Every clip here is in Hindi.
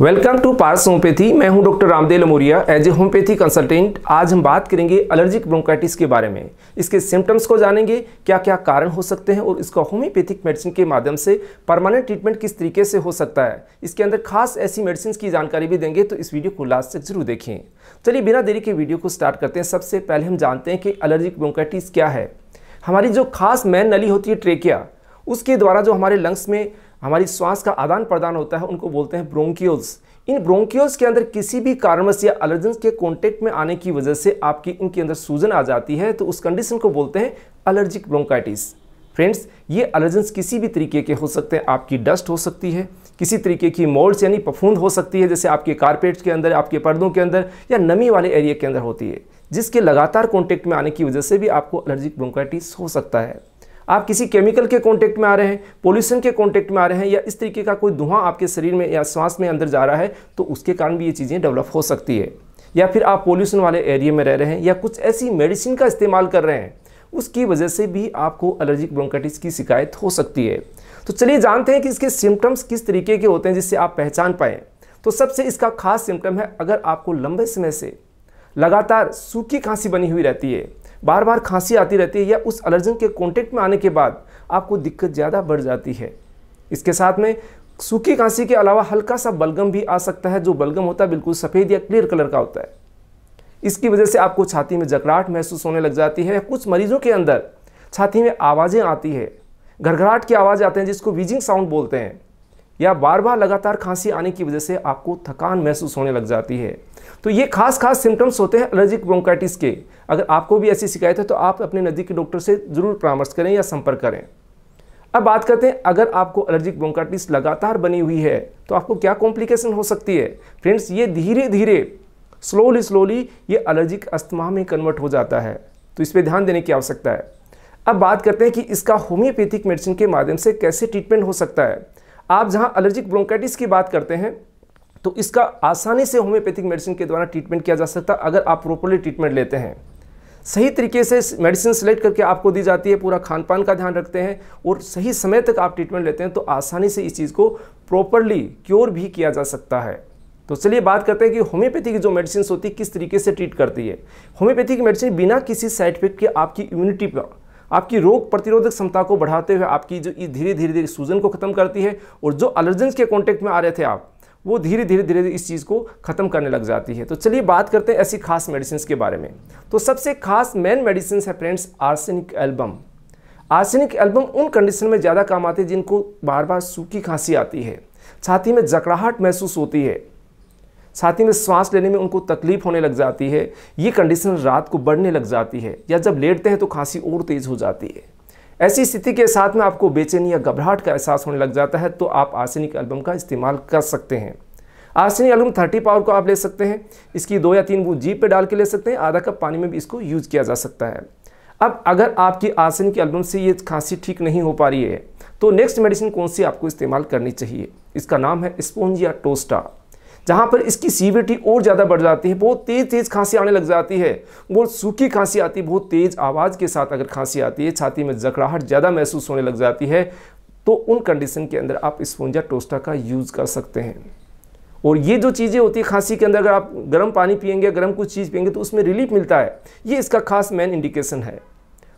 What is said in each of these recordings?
वेलकम टू पार्स होम्योपैथी मैं हूं doctor Ramdev Lamoria as a homeopathy consultant आज हम बात करेंगे एलर्जिक ब्रोंकाइटिस के बारे में इसके सिम्टम्स को जानेंगे क्या क्या कारण हो सकते हैं और इसका होम्योपैथिक मेडिसिन के माध्यम से परमानेंट ट्रीटमेंट किस तरीके से हो सकता है इसके अंदर खास ऐसी मेडिसिन की जानकारी भी देंगे तो इस वीडियो को लास्ट तक जरूर देखें चलिए बिना देरी के वीडियो को स्टार्ट करते हैं सबसे पहले हम जानते हैं कि एलर्जिक ब्रोंकाइटिस क्या है हमारी जो खास मैन नली होती है ट्रेकिया उसके द्वारा जो हमारे लंग्स में हमारी श्वास का आदान प्रदान होता है उनको बोलते हैं ब्रोंकियोल्स इन ब्रोंकियोल्स के अंदर किसी भी कारणवश या एलर्जेंस के कॉन्टेक्ट में आने की वजह से आपकी इनके अंदर सूजन आ जाती है तो उस कंडीशन को बोलते हैं एलर्जिक ब्रोंकाइटिस फ्रेंड्स ये अलर्जेंस किसी भी तरीके के हो सकते हैं आपकी डस्ट हो सकती है किसी तरीके की मोल्ड्स यानी पफूंद हो सकती है जैसे आपके कारपेट्स के अंदर आपके पर्दों के अंदर या नमी वाले एरिया के अंदर होती है जिसके लगातार कॉन्टेक्ट में आने की वजह से भी आपको एलर्जिक ब्रोंकाइटिस हो सकता है आप किसी केमिकल के कांटेक्ट में आ रहे हैं पोल्यूशन के कांटेक्ट में आ रहे हैं या इस तरीके का कोई धुआं आपके शरीर में या श्वास में अंदर जा रहा है तो उसके कारण भी ये चीज़ें डेवलप हो सकती है या फिर आप पोल्यूशन वाले एरिया में रह रहे हैं या कुछ ऐसी मेडिसिन का इस्तेमाल कर रहे हैं उसकी वजह से भी आपको एलर्जिक ब्रोंकाइटिस की शिकायत हो सकती है तो चलिए जानते हैं कि इसके सिम्टम्स किस तरीके के होते हैं जिससे आप पहचान पाएँ तो सबसे इसका खास सिम्टम है अगर आपको लंबे समय से लगातार सूखी खांसी बनी हुई रहती है बार बार खांसी आती रहती है या उस एलर्जन के कॉन्टेक्ट में आने के बाद आपको दिक्कत ज़्यादा बढ़ जाती है इसके साथ में सूखी खांसी के अलावा हल्का सा बलगम भी आ सकता है जो बलगम होता है बिल्कुल सफ़ेद या क्लियर कलर का होता है इसकी वजह से आपको छाती में जकड़ाहट महसूस होने लग जाती है कुछ मरीजों के अंदर छाती में आवाज़ें आती है घरघराहट की आवाज़ आते हैं जिसको वीजिंग साउंड बोलते हैं या बार बार लगातार खांसी आने की वजह से आपको थकान महसूस होने लग जाती है तो ये खास खास सिम्टम्स होते हैं एलर्जिक ब्रोंकाइटिस के अगर आपको भी ऐसी शिकायत है तो आप अपने नज़दीकी डॉक्टर से ज़रूर परामर्श करें या संपर्क करें अब बात करते हैं अगर आपको एलर्जिक ब्रोंकाइटिस लगातार बनी हुई है तो आपको क्या कॉम्प्लिकेशन हो सकती है फ्रेंड्स ये धीरे धीरे स्लोली स्लोली ये एलर्जिक अस्थमा में कन्वर्ट हो जाता है तो इस पर ध्यान देने की आवश्यकता है अब बात करते हैं कि इसका होम्योपैथिक मेडिसिन के माध्यम से कैसे ट्रीटमेंट हो सकता है आप जहाँ एलर्जिक ब्रोंकाइटिस की बात करते हैं तो इसका आसानी से होम्योपैथिक मेडिसिन के द्वारा ट्रीटमेंट किया जा सकता है अगर आप प्रॉपरली ट्रीटमेंट लेते हैं सही तरीके से मेडिसिन सेलेक्ट करके आपको दी जाती है पूरा खान पान का ध्यान रखते हैं और सही समय तक आप ट्रीटमेंट लेते हैं तो आसानी से इस चीज़ को प्रॉपरली क्योर भी किया जा सकता है तो चलिए बात करते हैं कि होम्योपैथी की जो मेडिसिन होती है किस तरीके से ट्रीट करती है होम्योपैथी की मेडिसिन बिना किसी साइड इफेक्ट के आपकी इम्यूनिटी पर आपकी रोग प्रतिरोधक क्षमता को बढ़ाते हुए आपकी जो धीरे धीरे धीरे सूजन को ख़त्म करती है और जो अलर्जेंस के कॉन्टेक्ट में आ रहे थे आप वो धीरे धीरे धीरे इस चीज़ को ख़त्म करने लग जाती है तो चलिए बात करते हैं ऐसी खास मेडिसिन के बारे में तो सबसे खास मेन मेडिसिन है friends arsenic album arsenic album उन कंडीशन में ज़्यादा काम आते हैं जिनको बार बार सूखी खांसी आती है छाती में जकड़ाहट महसूस होती है साथ ही में सांस लेने में उनको तकलीफ होने लग जाती है ये कंडीशन रात को बढ़ने लग जाती है या जब लेटते हैं तो खांसी और तेज़ हो जाती है ऐसी स्थिति के साथ में आपको बेचैनी या घबराहट का एहसास होने लग जाता है तो आप आसनिक एल्बम का इस्तेमाल कर सकते हैं आसनी एल्बम थर्टी पावर को आप ले सकते हैं इसकी दो या तीन बूथ जीप पर डाल के ले सकते हैं आधा कप पानी में भी इसको यूज किया जा सकता है अब अगर आपकी आसनिक एल्बम से ये खांसी ठीक नहीं हो पा रही है तो नेक्स्ट मेडिसिन कौन सी आपको इस्तेमाल करनी चाहिए इसका नाम है या टोस्टा जहाँ पर इसकी सीविटी और ज़्यादा बढ़ जाती है बहुत तेज़ तेज़ खांसी आने लग जाती है और सूखी खांसी आती है बहुत तेज़ आवाज़ के साथ अगर खांसी आती है छाती में जकड़ाहट ज़्यादा महसूस होने लग जाती है तो उन कंडीशन के अंदर आप स्पोंजा टोस्टा का यूज़ कर सकते हैं और ये जो चीज़ें होती है खांसी के अंदर अगर आप गर्म पानी पियेंगे गर्म कुछ चीज़ पियेंगे तो उसमें रिलीफ मिलता है ये इसका खास मेन इंडिकेशन है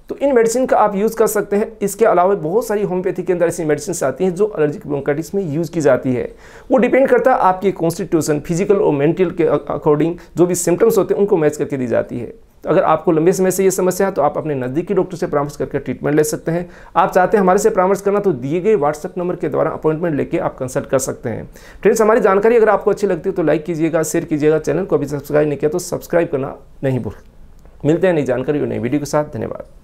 तो इन मेडिसिन का आप यूज़ कर सकते हैं इसके अलावा बहुत सारी होम्योपैथी के अंदर ऐसी मेडिसिन आती हैं जो एलर्जिक ब्रोंकाइटिस में यूज़ की जाती है वो डिपेंड करता है आपकी कॉन्स्टिट्यूशन फिजिकल और मेंटल के अकॉर्डिंग जो भी सिम्टम्स होते हैं उनको मैच करके दी जाती है तो अगर आपको लंबे समय से ये समस्या है तो आप अपने नज़दीकी डॉक्टर से परामर्श करके ट्रीटमेंट ले सकते हैं आप चाहते हैं हमारे से परामर्श करना तो दिए गए व्हाट्सएप नंबर के द्वारा अपॉइंटमेंट लेके आप कंसल्ट कर सकते हैं फ्रेंड्स हमारी जानकारी अगर आपको अच्छी लगती है तो लाइक कीजिएगा शेयर कीजिएगा चैनल को अभी सब्सक्राइब नहीं किया तो सब्सक्राइब करना नहीं भूल मिलते हैं नई जानकारी और नई वीडियो के साथ धन्यवाद